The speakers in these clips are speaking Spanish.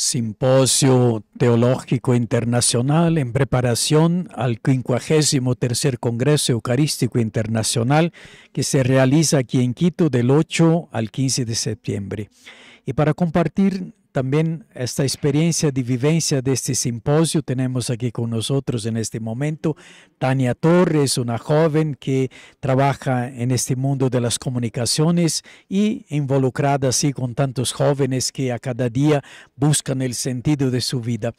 Simposio Teológico Internacional en preparación al 53 Congreso Eucarístico Internacional que se realiza aquí en Quito del 8 al 15 de septiembre. Y para compartir también esta experiencia de vivencia de este simposio. Tenemos aquí con nosotros en este momento Tania Torres, una joven que trabaja en este mundo de las comunicaciones y involucrada así con tantos jóvenes que a cada día buscan el sentido de su vida.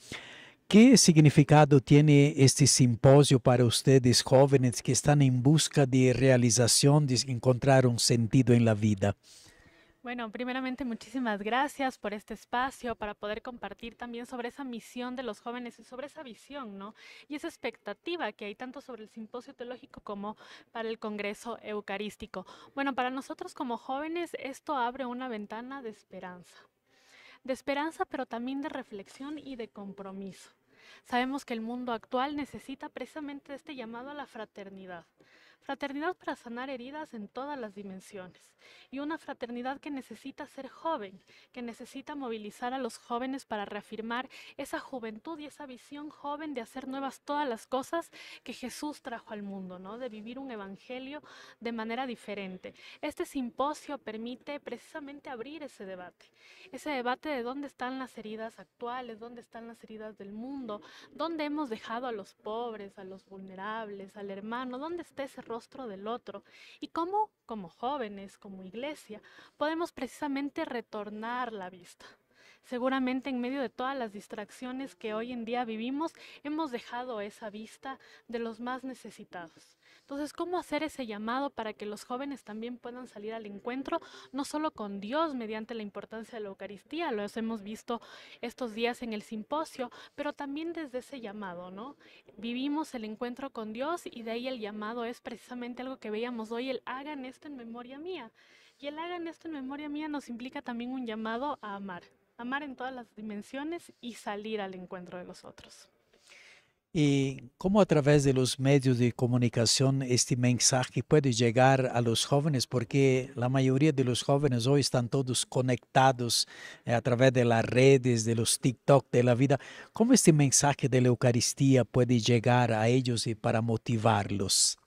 ¿Qué significado tiene este simposio para ustedes jóvenes que están en busca de realización, de encontrar un sentido en la vida? Bueno, primeramente muchísimas gracias por este espacio para poder compartir también sobre esa misión de los jóvenes y sobre esa visión, ¿no? Y esa expectativa que hay tanto sobre el simposio teológico como para el Congreso Eucarístico. Bueno, para nosotros como jóvenes esto abre una ventana de esperanza. De esperanza, pero también de reflexión y de compromiso. Sabemos que el mundo actual necesita precisamente este llamado a la fraternidad fraternidad para sanar heridas en todas las dimensiones y una fraternidad que necesita ser joven, que necesita movilizar a los jóvenes para reafirmar esa juventud y esa visión joven de hacer nuevas todas las cosas que Jesús trajo al mundo, ¿no? De vivir un evangelio de manera diferente. Este simposio permite precisamente abrir ese debate, ese debate de dónde están las heridas actuales, dónde están las heridas del mundo, dónde hemos dejado a los pobres, a los vulnerables, al hermano, dónde está ese rostro del otro y cómo, como jóvenes, como iglesia, podemos precisamente retornar la vista. Seguramente en medio de todas las distracciones que hoy en día vivimos, hemos dejado esa vista de los más necesitados. Entonces, ¿cómo hacer ese llamado para que los jóvenes también puedan salir al encuentro, no solo con Dios mediante la importancia de la Eucaristía, lo hemos visto estos días en el simposio, pero también desde ese llamado, ¿no? Vivimos el encuentro con Dios y de ahí el llamado es precisamente algo que veíamos hoy, el hagan esto en memoria mía. Y el hagan esto en memoria mía nos implica también un llamado a amar amar en todas las dimensiones y salir al encuentro de los otros. ¿Y cómo a través de los medios de comunicación este mensaje puede llegar a los jóvenes? Porque la mayoría de los jóvenes hoy están todos conectados eh, a través de las redes, de los TikTok, de la vida. ¿Cómo este mensaje de la Eucaristía puede llegar a ellos y para motivarlos?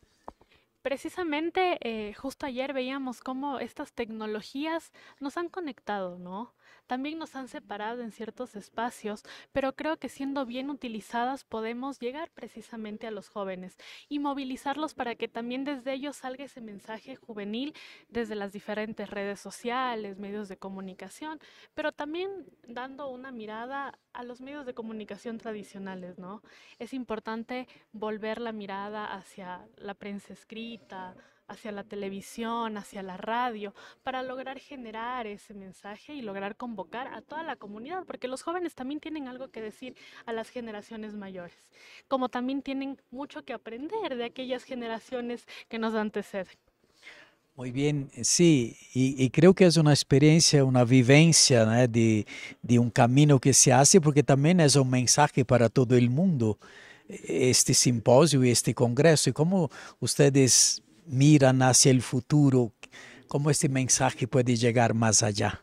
Precisamente, eh, justo ayer veíamos cómo estas tecnologías nos han conectado, ¿no? También nos han separado en ciertos espacios, pero creo que siendo bien utilizadas podemos llegar precisamente a los jóvenes y movilizarlos para que también desde ellos salga ese mensaje juvenil desde las diferentes redes sociales, medios de comunicación, pero también dando una mirada a los medios de comunicación tradicionales, ¿no? Es importante volver la mirada hacia la prensa escrita, hacia la televisión, hacia la radio, para lograr generar ese mensaje y lograr convocar a toda la comunidad, porque los jóvenes también tienen algo que decir a las generaciones mayores, como también tienen mucho que aprender de aquellas generaciones que nos anteceden. Muy bien, sí, y, creo que es una experiencia, una vivencia de, un camino que se hace porque también es un mensaje para todo el mundo este simposio y este congreso y cómo ustedes miran hacia el futuro, cómo este mensaje puede llegar más allá.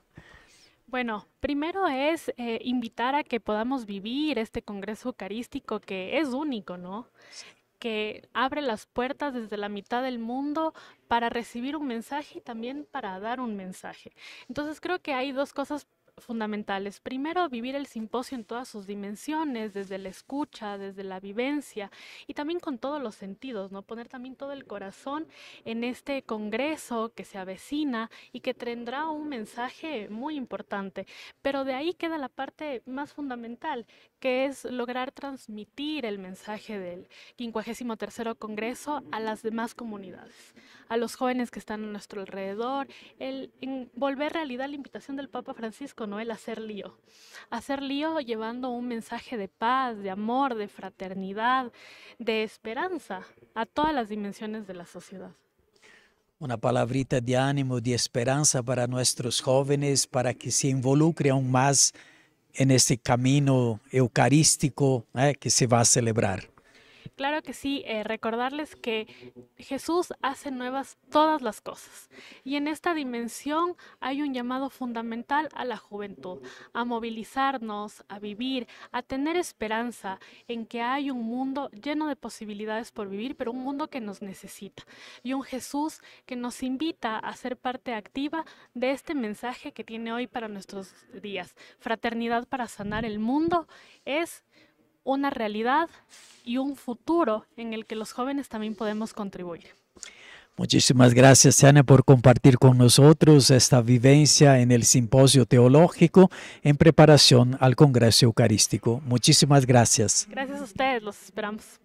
Bueno, primero es eh, invitar a que podamos vivir este Congreso Eucarístico que es único, ¿no? que abre las puertas desde la mitad del mundo para recibir un mensaje y también para dar un mensaje. Entonces creo que hay dos cosas fundamentales. Primero, vivir el simposio en todas sus dimensiones, desde la escucha, desde la vivencia y también con todos los sentidos, ¿no? Poner también todo el corazón en este congreso que se avecina y que tendrá un mensaje muy importante. Pero de ahí queda la parte más fundamental, que es lograr transmitir el mensaje del 53 Congreso a las demás comunidades, a los jóvenes que están a nuestro alrededor, el volver realidad la invitación del Papa Francisco el hacer lío. Hacer lío llevando un mensaje de paz, de amor, de fraternidad, de esperanza a todas las dimensiones de la sociedad. Una palabrita de ánimo, de esperanza para nuestros jóvenes, para que se involucren aún más en este camino eucarístico eh, que se va a celebrar. Claro que sí, eh, recordarles que Jesús hace nuevas todas las cosas. Y en esta dimensión hay un llamado fundamental a la juventud, a movilizarnos, a vivir, a tener esperanza en que hay un mundo lleno de posibilidades por vivir, pero un mundo que nos necesita. Y un Jesús que nos invita a ser parte activa de este mensaje que tiene hoy para nuestros días. Fraternidad para sanar el mundo es una realidad y un futuro en el que los jóvenes también podemos contribuir. Muchísimas gracias, Ana, por compartir con nosotros esta vivencia en el simposio teológico en preparación al Congreso Eucarístico. Muchísimas gracias. Gracias a ustedes, los esperamos.